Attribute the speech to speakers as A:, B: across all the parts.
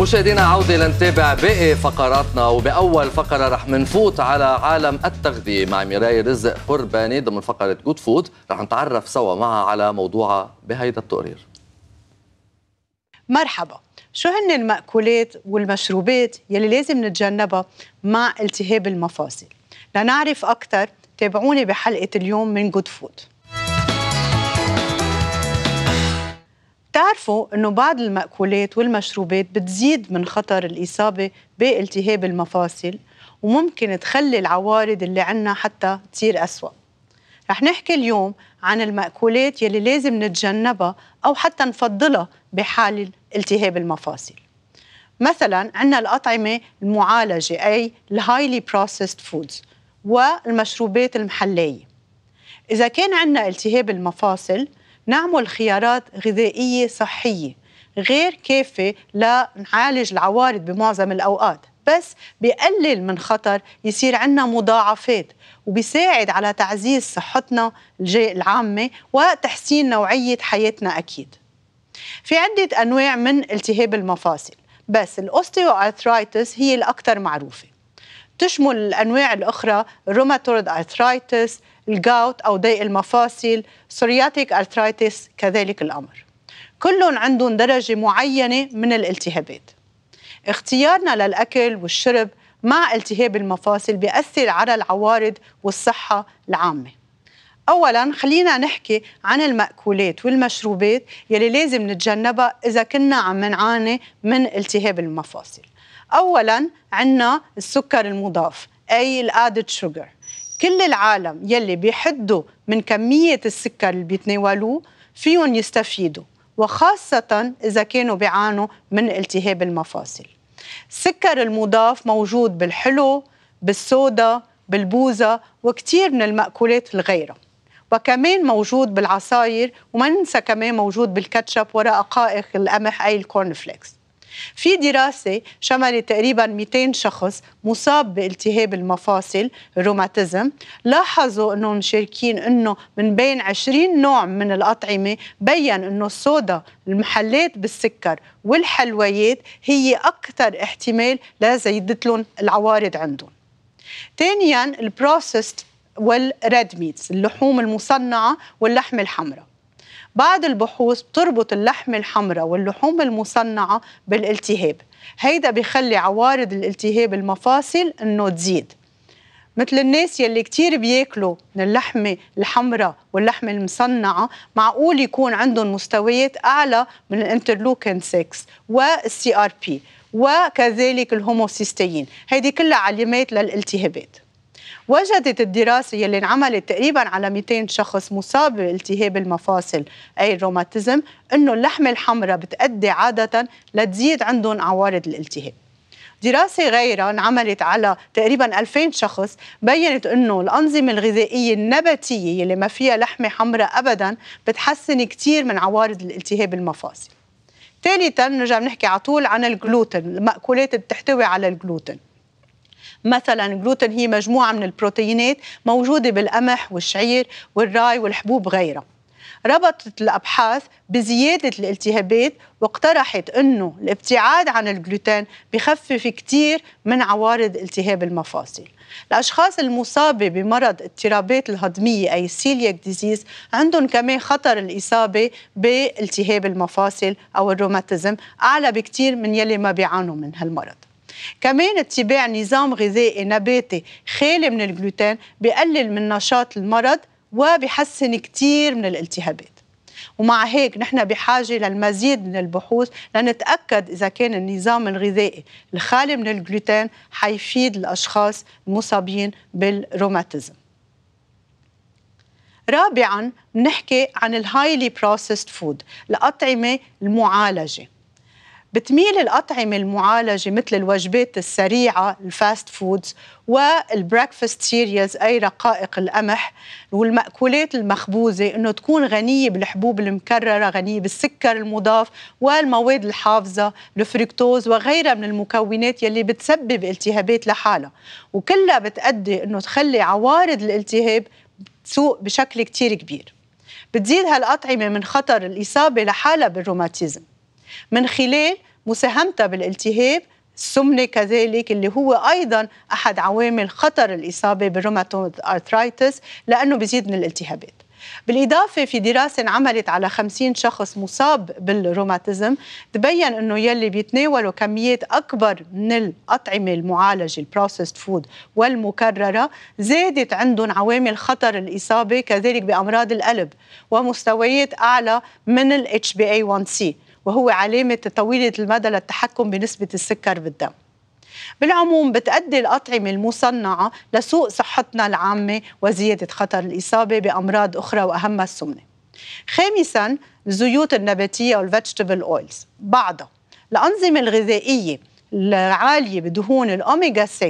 A: مشاهدينا عودة لنتابع باقي فقراتنا وبأول فقرة رح منفوت على عالم التغذية مع ميراي رزق قرباني ضمن فقرة جود فود رح نتعرف سوا معها على موضوعها بهيدا التقرير مرحبا شو هن المأكولات والمشروبات يلي لازم نتجنبها مع التهاب المفاصل لنعرف أكثر تابعوني بحلقة اليوم من جود فود بيعرفوا انه بعض المأكولات والمشروبات بتزيد من خطر الإصابة بالتهاب المفاصل وممكن تخلي العوارض اللي عنا حتى تصير أسوأ رح نحكي اليوم عن المأكولات يلي لازم نتجنبها أو حتى نفضلها بحال التهاب المفاصل مثلا عندنا الأطعمة المعالجة أي الهايلي بروسيسد فودز والمشروبات المحلية إذا كان عندنا التهاب المفاصل نعمل خيارات غذائية صحية غير كافية لنعالج العوارض بمعظم الأوقات بس بقلل من خطر يصير عندنا مضاعفات وبيساعد على تعزيز صحتنا العامة وتحسين نوعية حياتنا أكيد في عدة أنواع من التهاب المفاصل بس الأوستيوأرثرايتس هي الأكثر معروفة تشمل الأنواع الأخرى الروماتويد أرثرايتس الجاوت أو ضيق المفاصل سورياتيك أرترايتس كذلك الأمر كلهم عندهم درجة معينة من الالتهابات اختيارنا للأكل والشرب مع التهاب المفاصل بيأثر على العوارض والصحة العامة أولا خلينا نحكي عن المأكولات والمشروبات يلي لازم نتجنبها إذا كنا عم نعاني من التهاب المفاصل أولا عنا السكر المضاف أي الأدد شوجر كل العالم يلي بيحدوا من كمية السكر اللي بيتناولوه فيهم يستفيدوا وخاصة إذا كانوا بيعانوا من التهاب المفاصل السكر المضاف موجود بالحلو بالصودا بالبوزة وكتير من المأكولات الغيرها وكمان موجود بالعصاير وما ننسى كمان موجود بالكاتشب ورقائق القمح أي الكورن فليكس في دراسة شملت تقريبا 200 شخص مصاب بالتهاب المفاصل الروماتيزم لاحظوا انه مشاركين أنه من بين 20 نوع من الأطعمة بين أنه الصودا المحلات بالسكر والحلويات هي أكثر احتمال لزيدت لهم العوارض عندهم ثانيا البروسيست والريد ميتس اللحوم المصنعة واللحم الحمراء بعض البحوث بتربط اللحم الحمراء واللحوم المصنعة بالالتهاب هيدا بيخلي عوارض الالتهاب المفاصل انه تزيد مثل الناس يلي كتير بياكلوا من اللحمة الحمراء واللحمة المصنعة معقول يكون عندهم مستويات أعلى من الانترلوكين 6 والسي ار بي وكذلك الهوموسيستين هيدي كلها علامات للالتهابات وجدت الدراسه يلي انعملت تقريبا على 200 شخص مصاب بالتهاب المفاصل اي الروماتيزم انه اللحمه الحمراء بتؤدي عاده لتزيد عندهم عوارض الالتهاب دراسة غيرها انعملت على تقريبا 2000 شخص بينت انه الأنظمة الغذائية النباتية اللي ما فيها لحمة حمراء أبدا بتحسن كثير من عوارض الالتهاب المفاصل ثالثا نرجع نحكي على طول عن الجلوتين المأكولات اللي بتحتوي على الجلوتين مثلا جلوتين هي مجموعه من البروتينات موجوده بالقمح والشعير والراي والحبوب وغيرها ربطت الابحاث بزياده الالتهابات واقترحت انه الابتعاد عن الجلوتين بخفف كثير من عوارض التهاب المفاصل الاشخاص المصابه بمرض اضطرابات الهضميه اي سيلياك ديزيز عندهم كمان خطر الاصابه بالتهاب المفاصل او الروماتيزم اعلى بكثير من يلي ما بيعانوا من هالمرض كمان اتباع نظام غذائي نباتي خالي من الجلوتين بقلل من نشاط المرض وبحسن كتير من الالتهابات ومع هيك نحن بحاجه للمزيد من البحوث لنتاكد اذا كان النظام الغذائي الخالي من الجلوتين حيفيد الاشخاص المصابين بالروماتيزم رابعا نحكي عن الهايلي بروسيسد فود الاطعمه المعالجه بتميل الأطعمة المعالجة مثل الوجبات السريعة الفاست فودز والبريكفاست سيريز أي رقائق القمح والمأكولات المخبوزة أنه تكون غنية بالحبوب المكررة غنية بالسكر المضاف والمواد الحافظة الفركتوز وغيرها من المكونات يلي بتسبب التهابات لحالها وكلها بتأدي أنه تخلي عوارض الالتهاب تسوق بشكل كتير كبير بتزيد هالأطعمة من خطر الإصابة لحالها بالروماتيزم من خلال مساهمتها بالالتهاب السمنه كذلك اللي هو ايضا احد عوامل خطر الاصابه بالروماتويد ارثرايتس لانه بيزيد من الالتهابات بالإضافة في دراسة انعملت على 50 شخص مصاب بالروماتيزم تبين أنه يلي بيتناولوا كميات أكبر من الأطعمة المعالجة البروسيست فود والمكررة زادت عندهم عوامل خطر الإصابة كذلك بأمراض القلب ومستويات أعلى من ال HbA1c وهو علامة طويلة المدى للتحكم بنسبة السكر بالدم بالعموم بتأدي الأطعمة المصنعة لسوء صحتنا العامة وزيادة خطر الإصابة بأمراض أخرى وأهمها السمنة خامسا الزيوت النباتية والفيجيتابل أويلز بعضها الأنظمة الغذائية العالية بدهون الأوميجا 6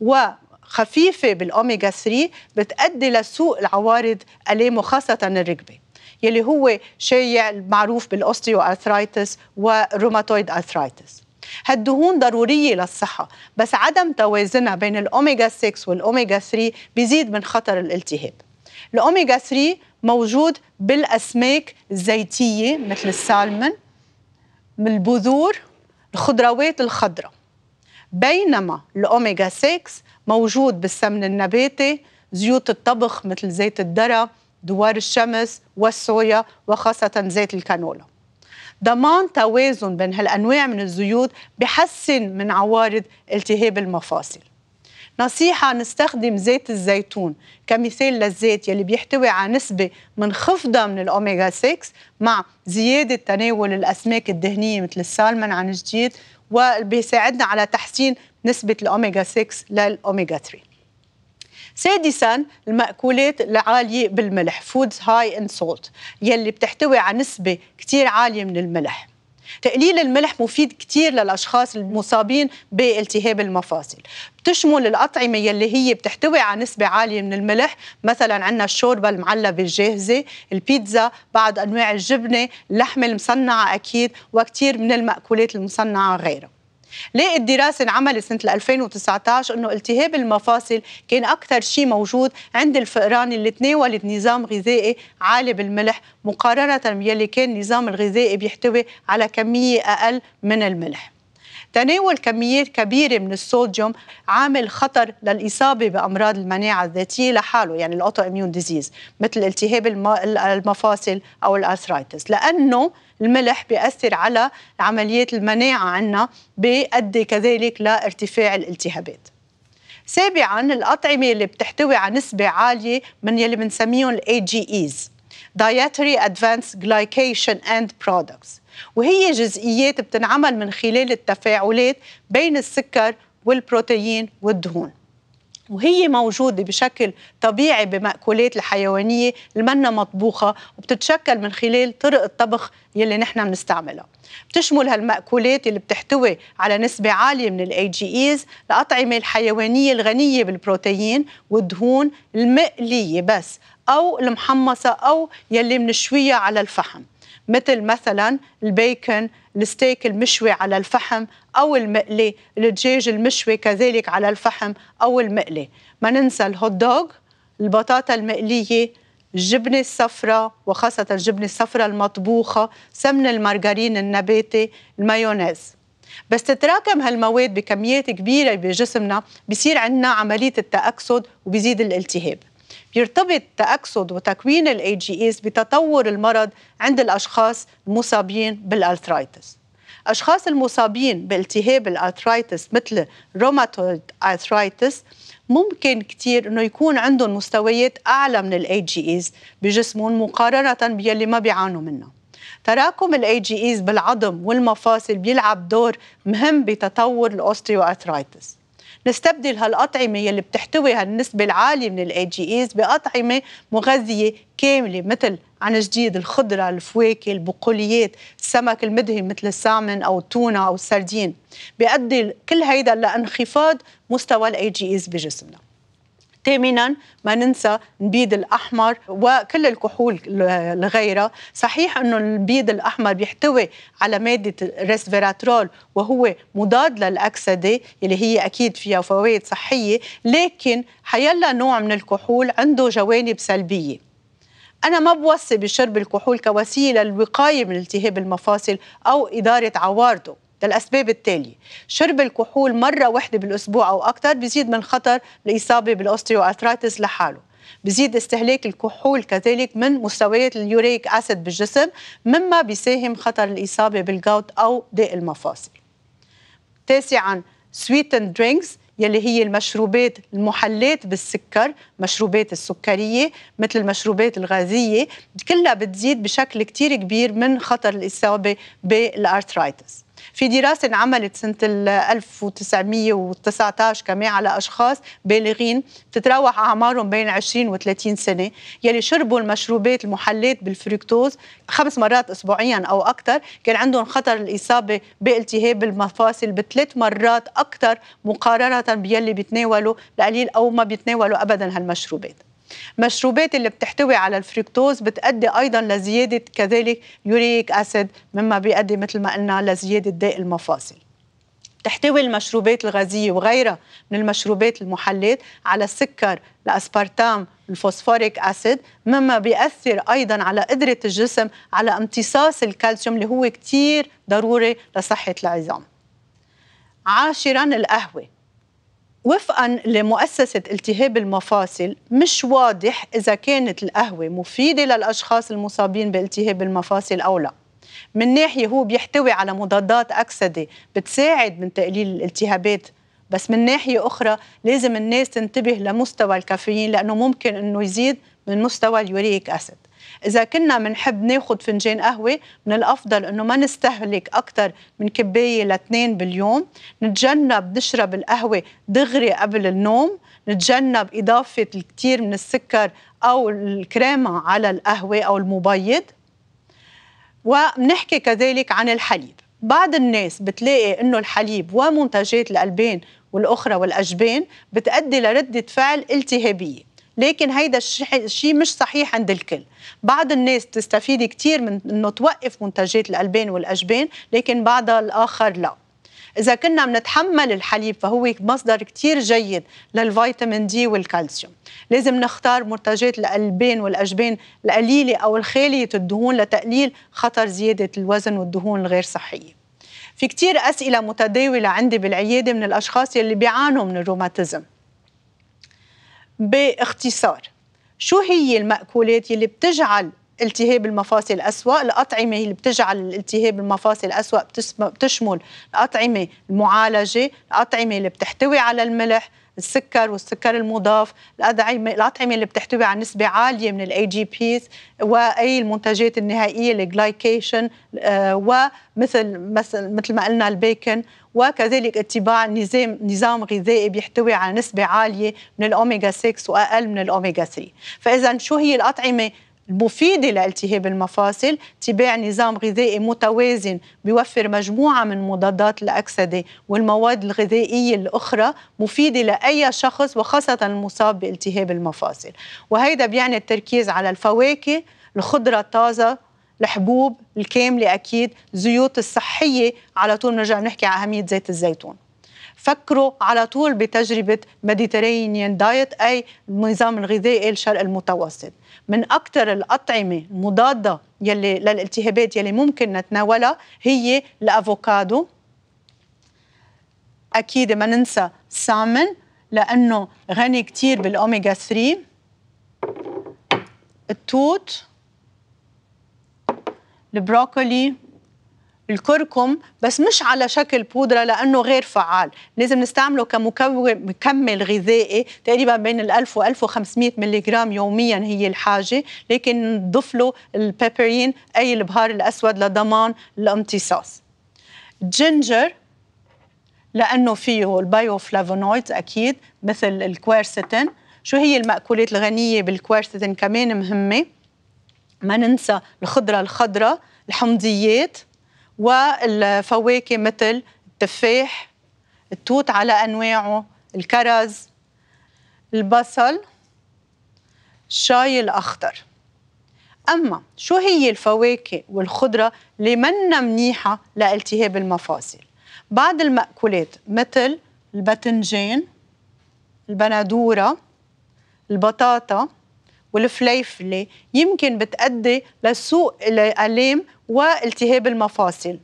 A: وخفيفة بالأوميجا 3 بتأدي لسوء العوارض ألام وخاصة الركبة يلي هو شيء معروف ارثرايتس والروماتويد ارثرايتس هالدهون ضرورية للصحة بس عدم توازنها بين الأوميجا 6 والأوميجا 3 بيزيد من خطر الالتهاب الأوميجا 3 موجود بالأسماك الزيتية مثل السالمون من البذور الخضروات الخضراء بينما الأوميجا 6 موجود بالسمن النباتي زيوت الطبخ مثل زيت الذرة دوار الشمس والصويا وخاصة زيت الكانولا ضمان توازن بين هالأنواع من الزيوت بحسن من عوارض التهاب المفاصل نصيحة نستخدم زيت الزيتون كمثال للزيت يلي بيحتوي على نسبة منخفضة من الأوميغا 6 مع زيادة تناول الأسماك الدهنية مثل السالمون عن جديد وبيساعدنا على تحسين نسبة الأوميغا 6 للأوميغا 3 سادسا المأكولات العالية بالملح فودز هاي ان سولت يلي بتحتوي على نسبة كتير عالية من الملح تقليل الملح مفيد كتير للأشخاص المصابين بالتهاب المفاصل بتشمل الأطعمة يلي هي بتحتوي على نسبة عالية من الملح مثلا عندنا الشوربة المعلبة الجاهزة البيتزا بعض أنواع الجبنة اللحمة المصنعة أكيد وكتير من المأكولات المصنعة غيرها لقيت دراسة انعملت سنه 2019 انه التهاب المفاصل كان اكثر شيء موجود عند الفئران اللي تناولت نظام غذائي عالي بالملح مقارنه يلي كان النظام الغذائي بيحتوي على كميه اقل من الملح تناول كميات كبيرة من الصوديوم عامل خطر للإصابة بأمراض المناعة الذاتية لحاله يعني الأوتو إميون ديزيز مثل التهاب المفاصل أو الأرثرايتس لأنه الملح بيأثر على عمليات المناعة عنا بيؤدي كذلك لارتفاع الالتهابات سابعا الأطعمة اللي بتحتوي على نسبة عالية من يلي بنسميهم الـ AGEs Dietary Advanced Glycation end Products وهي جزئيات بتنعمل من خلال التفاعلات بين السكر والبروتين والدهون وهي موجودة بشكل طبيعي بمأكولات الحيوانية اللي منا مطبوخة وبتتشكل من خلال طرق الطبخ يلي نحن بنستعملها بتشمل هالمأكولات اللي بتحتوي على نسبة عالية من الاي جي ايز الأطعمة الحيوانية الغنية بالبروتين والدهون المقلية بس أو المحمصة أو يلي منشويها على الفحم مثل مثلا البيكن الستيك المشوي على الفحم أو المقلي الدجاج المشوي كذلك على الفحم أو المقلي ما ننسى الهوت دوغ البطاطا المقلية الجبنة الصفراء وخاصة الجبنة الصفراء المطبوخة سمن المارجرين النباتي المايونيز بس تتراكم هالمواد بكميات كبيرة بجسمنا بصير عندنا عملية التأكسد وبيزيد الالتهاب بيرتبط تأكسد وتكوين الاي جي ايز بتطور المرض عند الأشخاص المصابين بالأرثرايتس الأشخاص المصابين بالتهاب الأرثرايتس مثل روماتويد أرثرايتس ممكن كتير انه يكون عندهم مستويات اعلى من الاي جي ايز بجسمهم مقارنه باللي ما بيعانوا منها تراكم الاي جي ايز بالعظم والمفاصل بيلعب دور مهم بتطور الاوستيو نستبدل هالأطعمة يلي بتحتوي هالنسبة العالية من الاي جي ايز بأطعمة مغذية كاملة مثل عن جديد الخضرة الفواكه البقوليات السمك المدهن مثل السامن أو التونة أو السردين بيؤدي كل هيدا لانخفاض مستوى الاي جي ايز بجسمنا ثامنا ما ننسى نبيد الأحمر وكل الكحول الغيره صحيح أنه البيض الأحمر بيحتوي على مادة ريسفيراترول وهو مضاد للأكسدة اللي هي أكيد فيها فوائد صحية لكن حيلا نوع من الكحول عنده جوانب سلبية أنا ما بوصي بشرب الكحول كوسيلة للوقاية من التهاب المفاصل أو إدارة عوارضه ده الأسباب التالية شرب الكحول مرة واحدة بالأسبوع أو أكثر بيزيد من خطر الإصابة بالأوستيوأرثرايتس لحاله بزيد استهلاك الكحول كذلك من مستويات اليوريك أسيد بالجسم مما بيساهم خطر الإصابة بالجوت أو داء المفاصل تاسعا سويتن درينكس يلي هي المشروبات المحلات بالسكر مشروبات السكرية مثل المشروبات الغازية كلها بتزيد بشكل كتير كبير من خطر الإصابة بالأرثرايتس في دراسة انعملت سنة 1919 كمان على أشخاص بالغين تتراوح أعمارهم بين 20 و 30 سنة يلي شربوا المشروبات المحلات بالفركتوز خمس مرات أسبوعيا أو أكثر كان عندهم خطر الإصابة بالتهاب المفاصل بثلاث مرات أكثر مقارنة بيلي بيتناولوا القليل أو ما بيتناولوا أبدا هالمشروبات مشروبات اللي بتحتوي على الفركتوز بتؤدي أيضا لزيادة كذلك يوريك أسيد مما بيؤدي مثل ما قلنا لزيادة داء المفاصل تحتوي المشروبات الغازية وغيرها من المشروبات المحلات على السكر الأسبرتام الفوسفوريك أسيد مما بيأثر أيضا على قدرة الجسم على امتصاص الكالسيوم اللي هو كتير ضروري لصحة العظام عاشرا القهوة وفقا لمؤسسة التهاب المفاصل مش واضح إذا كانت القهوة مفيدة للأشخاص المصابين بالتهاب المفاصل أو لا من ناحية هو بيحتوي على مضادات أكسدة بتساعد من تقليل الالتهابات بس من ناحية أخرى لازم الناس تنتبه لمستوى الكافيين لأنه ممكن أنه يزيد من مستوى اليوريك أسيد اذا كنا بنحب ناخذ فنجان قهوه من الافضل انه ما نستهلك اكثر من كبايه لاثنين باليوم نتجنب نشرب القهوه دغري قبل النوم نتجنب اضافه الكثير من السكر او الكريمه على القهوه او المبيض وبنحكي كذلك عن الحليب بعض الناس بتلاقي انه الحليب ومنتجات الالبان والاخرى والاجبان بتؤدي لرده فعل التهابيه لكن هيدا الشيء مش صحيح عند الكل بعض الناس تستفيد كثير من انه توقف منتجات الالبان والاجبان لكن بعضها الاخر لا إذا كنا بنتحمل الحليب فهو مصدر كتير جيد للفيتامين دي والكالسيوم لازم نختار منتجات الألبان والأجبان القليلة أو الخالية الدهون لتقليل خطر زيادة الوزن والدهون الغير صحية في كتير أسئلة متداولة عندي بالعيادة من الأشخاص يلي بيعانوا من الروماتيزم باختصار شو هي المأكولات اللي بتجعل التهاب المفاصل أسوأ الأطعمة اللي بتجعل التهاب المفاصل أسوأ بتشمل الأطعمة المعالجة الأطعمة اللي بتحتوي على الملح السكر والسكر المضاف الأطعمة, الأطعمة اللي بتحتوي على نسبة عالية من الاي جي بيز وأي المنتجات النهائية الجلايكيشن آه، ومثل مثل مثل ما قلنا البيكن وكذلك اتباع نظام نظام غذائي بيحتوي على نسبه عاليه من الاوميجا 6 واقل من الاوميجا 3 فاذا شو هي الاطعمه المفيدة لالتهاب المفاصل اتباع نظام غذائي متوازن بيوفر مجموعة من مضادات الأكسدة والمواد الغذائية الأخرى مفيدة لأي شخص وخاصة المصاب بالتهاب المفاصل وهيدا بيعني التركيز على الفواكه الخضرة الطازة الحبوب الكامله اكيد زيوت الصحيه على طول بنرجع بنحكي على اهميه زيت الزيتون فكروا على طول بتجربة ميديترينيان دايت أي النظام الغذائي الشرق المتوسط من أكثر الأطعمة المضادة يلي للالتهابات يلي ممكن نتناولها هي الأفوكادو أكيد ما ننسى السامن لأنه غني كتير بالأوميجا 3 التوت البروكولي الكركم بس مش على شكل بودرة لأنه غير فعال لازم نستعمله كمكمل غذائي تقريبا بين ال 1000 و 1500 ملغ يوميا هي الحاجة لكن نضيف له البيبرين أي البهار الأسود لضمان الامتصاص جينجر لأنه فيه البايو فلافونويد أكيد مثل الكوارستين شو هي المأكولات الغنية بالكوارستين كمان مهمة ما ننسى الخضرة الخضراء الحمضيات والفواكه مثل التفاح التوت على أنواعه الكرز البصل الشاي الأخضر أما شو هي الفواكه والخضرة اللي منا منيحة لالتهاب المفاصل بعض المأكولات مثل البتنجان البندورة البطاطا والفليفله يمكن بتؤدي لسوء الالام والتهاب المفاصل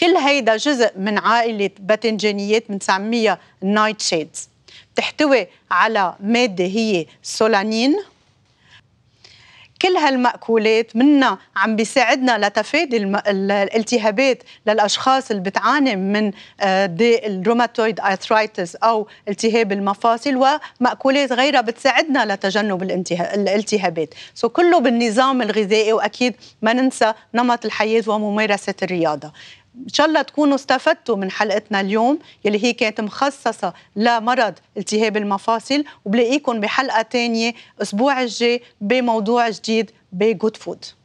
A: كل هيدا جزء من عائله باتنجانيات بنسميها نايت شيدز بتحتوي على ماده هي سولانين كل هالمأكولات منا عم بيساعدنا لتفادي الالتهابات للأشخاص اللي بتعاني من داء آه، الروماتويد أرثرايتس أو التهاب المفاصل ومأكولات غيرها بتساعدنا لتجنب الالتهابات سو كله بالنظام الغذائي وأكيد ما ننسى نمط الحياة وممارسة الرياضة ان شاء الله تكونوا استفدتوا من حلقتنا اليوم يلي هي كانت مخصصه لمرض التهاب المفاصل وبلاقيكم بحلقه تانية الاسبوع الجاي بموضوع جديد بجود فود